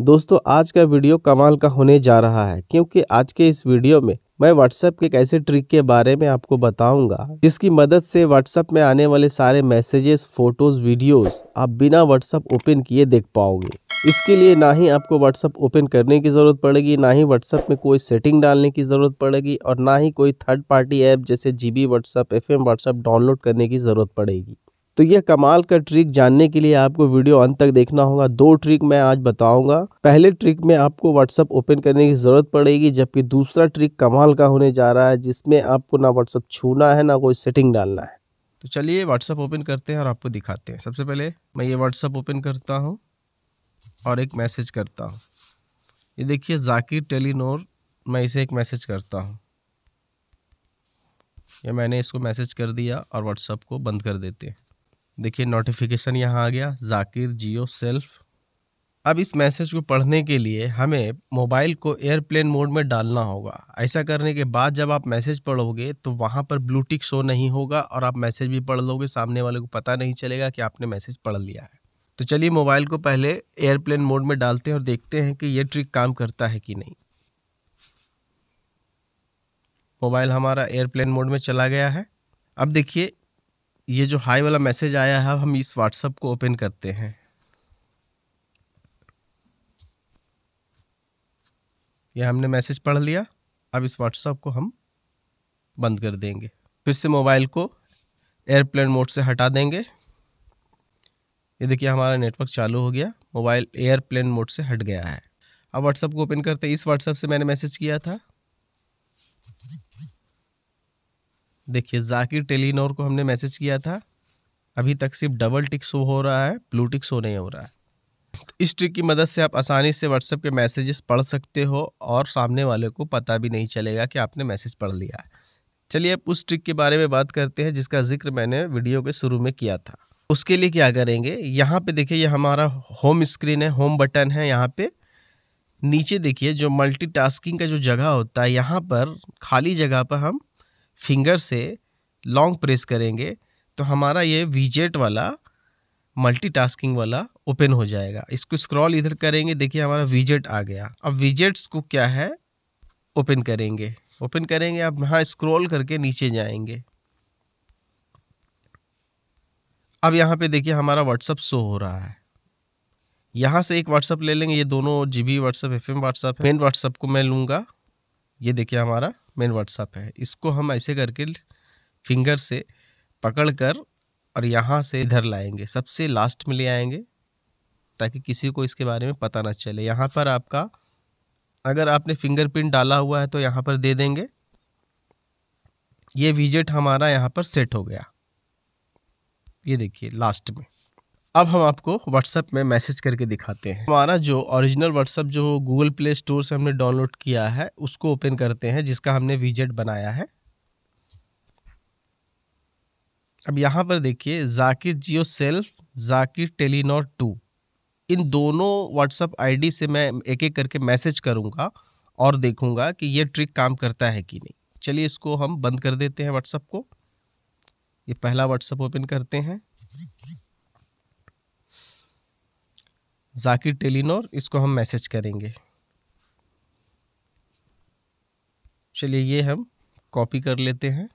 दोस्तों आज का वीडियो कमाल का होने जा रहा है क्योंकि आज के इस वीडियो में मैं व्हाट्सएप के एक ऐसे ट्रिक के बारे में आपको बताऊंगा जिसकी मदद से व्हाट्सएप में आने वाले सारे मैसेजेस फोटोज वीडियोस आप बिना व्हाट्सएप ओपन किए देख पाओगे इसके लिए ना ही आपको व्हाट्सएप ओपन करने की ज़रूरत पड़ेगी ना ही व्हाट्सएप में कोई सेटिंग डालने की ज़रूरत पड़ेगी और ना ही कोई थर्ड पार्टी ऐप जैसे G B WhatsApp F M download करने की ज़रूरत पड़ेगी तो यह कमाल का ट्रिक जानने के लिए आपको वीडियो अंत तक देखना होगा दो ट्रिक मैं आज बताऊंगा पहले ट्रिक में आपको व्हाट्सअप ओपन करने की ज़रूरत पड़ेगी जबकि दूसरा ट्रिक कमाल का होने जा रहा है जिसमें आपको ना व्हाट्सअप छूना है ना कोई सेटिंग डालना है तो चलिए व्हाट्सअप ओपन करते हैं और आपको दिखाते हैं सबसे पहले मैं ये व्हाट्सअप ओपन करता हूँ और एक मैसेज करता हूँ ये देखिए जाकिर टेलीनोर मैं इसे एक मैसेज करता हूँ या मैंने इसको मैसेज कर दिया और व्हाट्सअप को बंद कर देते हैं देखिए नोटिफिकेशन यहाँ आ गया जाकिर जियो सेल्फ अब इस मैसेज को पढ़ने के लिए हमें मोबाइल को एयरप्लेन मोड में डालना होगा ऐसा करने के बाद जब आप मैसेज पढ़ोगे तो वहाँ पर ब्लूटिक शो नहीं होगा और आप मैसेज भी पढ़ लोगे सामने वाले को पता नहीं चलेगा कि आपने मैसेज पढ़ लिया है तो चलिए मोबाइल को पहले एयरप्लेन मोड में डालते हैं और देखते हैं कि यह ट्रिक काम करता है कि नहीं मोबाइल हमारा एयरप्लेन मोड में चला गया है अब देखिए ये जो हाई वाला मैसेज आया है हम इस व्हाट्सअप को ओपन करते हैं यह हमने मैसेज पढ़ लिया अब इस व्हाट्सएप को हम बंद कर देंगे फिर से मोबाइल को एयरप्लेन मोड से हटा देंगे ये देखिए हमारा नेटवर्क चालू हो गया मोबाइल एयरप्लेन मोड से हट गया है अब व्हाट्सएप को ओपन करते इस व्हाट्सएप से मैंने मैसेज किया था देखिए जाकिर टेलीनोर को हमने मैसेज किया था अभी तक सिर्फ डबल टिक शो हो रहा है ब्लू टिक शो नहीं हो रहा है तो इस ट्रिक की मदद से आप आसानी से व्हाट्सएप के मैसेजेस पढ़ सकते हो और सामने वाले को पता भी नहीं चलेगा कि आपने मैसेज पढ़ लिया है चलिए अब उस ट्रिक के बारे में बात करते हैं जिसका जिक्र मैंने वीडियो के शुरू में किया था उसके लिए क्या करेंगे यहाँ पे देखिए ये हमारा होम स्क्रीन है होम बटन है यहाँ पे नीचे देखिए जो मल्टीटास्किंग का जो जगह होता है यहाँ पर खाली जगह पर हम फिंगर से लॉन्ग प्रेस करेंगे तो हमारा ये वीजेट वाला मल्टीटास्किंग वाला ओपन हो जाएगा इसको स्क्रॉल इधर करेंगे देखिए हमारा वीजेट आ गया अब वीजेट्स को क्या है ओपन करेंगे ओपन करेंगे अब यहाँ स्क्रॉल करके नीचे जाएंगे अब यहाँ पे देखिए हमारा व्हाट्सअप शो हो रहा है यहाँ से एक व्हाट्सअप ले लेंगे ये दोनों G B WhatsApp F M WhatsApp main WhatsApp को मैं लूँगा ये देखिए हमारा मेन व्हाट्सअप है इसको हम ऐसे करके फिंगर से पकड़ कर और यहाँ से इधर लाएंगे सबसे लास्ट में ले आएंगे ताकि किसी को इसके बारे में पता ना चले यहाँ पर आपका अगर आपने फिंगरप्रिंट डाला हुआ है तो यहाँ पर दे देंगे ये विजेट हमारा यहाँ पर सेट हो गया ये देखिए लास्ट में अब हम आपको व्हाट्सएप में मैसेज करके दिखाते हैं हमारा जो ओरिजिनल व्हाट्सएप जो गूगल प्ले स्टोर से हमने डाउनलोड किया है उसको ओपन करते हैं जिसका हमने विजेट बनाया है अब यहाँ पर देखिए जाकिर जियो सेल्फ जाकिर टेलीनॉर टू इन दोनों व्हाट्सअप आईडी से मैं एक एक करके मैसेज करूँगा और देखूँगा कि ये ट्रिक काम करता है कि नहीं चलिए इसको हम बंद कर देते हैं व्हाट्सअप को ये पहला व्हाट्सअप ओपन करते हैं जाकिर टेलिनोर इसको हम मैसेज करेंगे चलिए ये हम कॉपी कर लेते हैं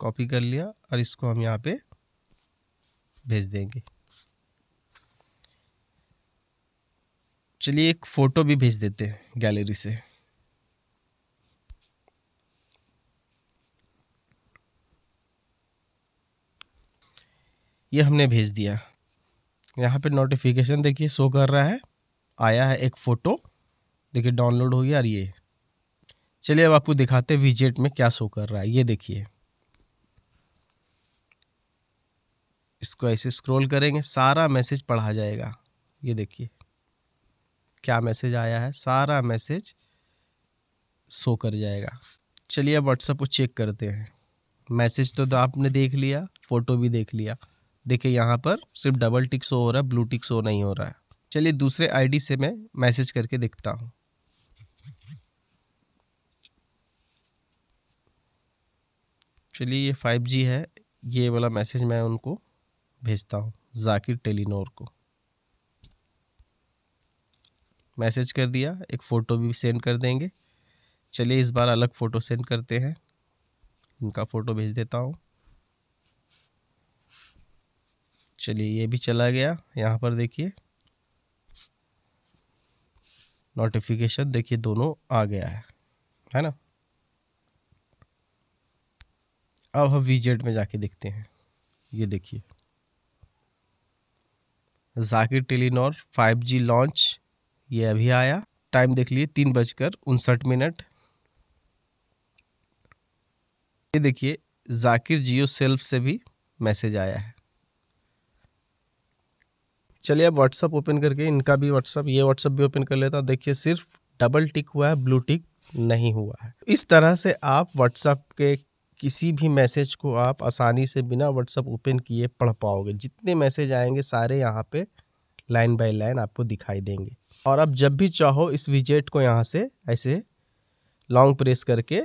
कॉपी कर लिया और इसको हम यहाँ पे भेज देंगे चलिए एक फ़ोटो भी भेज देते हैं गैलरी से ये हमने भेज दिया यहाँ पे नोटिफिकेशन देखिए शो कर रहा है आया है एक फ़ोटो देखिए डाउनलोड हो गया और ये चलिए अब आपको दिखाते हैं विजेट में क्या शो कर रहा है ये देखिए इसको ऐसे स्क्रॉल करेंगे सारा मैसेज पढ़ा जाएगा ये देखिए क्या मैसेज आया है सारा मैसेज शो कर जाएगा चलिए अब व्हाट्सएप को चेक करते हैं मैसेज तो, तो आपने देख लिया फ़ोटो भी देख लिया देखिए यहाँ पर सिर्फ डबल टिक शो हो रहा है ब्लू टिक शो नहीं हो रहा है चलिए दूसरे आईडी से मैं मैसेज करके देखता हूँ चलिए ये फाइव जी है ये वाला मैसेज मैं उनको भेजता हूँ जाकिर टेलीनोर को मैसेज कर दिया एक फ़ोटो भी सेंड कर देंगे चलिए इस बार अलग फ़ोटो सेंड करते हैं इनका फ़ोटो भेज देता हूँ चलिए ये भी चला गया यहाँ पर देखिए नोटिफिकेशन देखिए दोनों आ गया है है ना अब हम विजेट में जाके देखते हैं ये देखिए जाकिर टेलीनॉर 5G लॉन्च ये अभी आया टाइम देख लिए तीन बजकर उनसठ मिनट ये देखिए जाकिर जियो सेल्फ से भी मैसेज आया है चलिए अब व्हाट्सअप ओपन करके इनका भी व्हाट्सअप ये व्हाट्सअप भी ओपन कर लेता हूँ देखिए सिर्फ डबल टिक हुआ है ब्लू टिक नहीं हुआ है इस तरह से आप व्हाट्सअप के किसी भी मैसेज को आप आसानी से बिना व्हाट्सअप ओपन किए पढ़ पाओगे जितने मैसेज आएंगे सारे यहाँ पे लाइन बाय लाइन आपको दिखाई देंगे और आप जब भी चाहो इस विजेट को यहाँ से ऐसे लॉन्ग प्रेस करके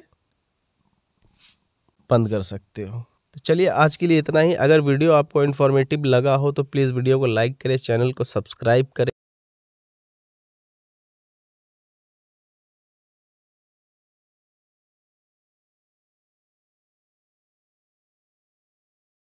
बंद कर सकते हो तो चलिए आज के लिए इतना ही अगर वीडियो आपको इन्फॉर्मेटिव लगा हो तो प्लीज़ वीडियो को लाइक करें चैनल को सब्सक्राइब करें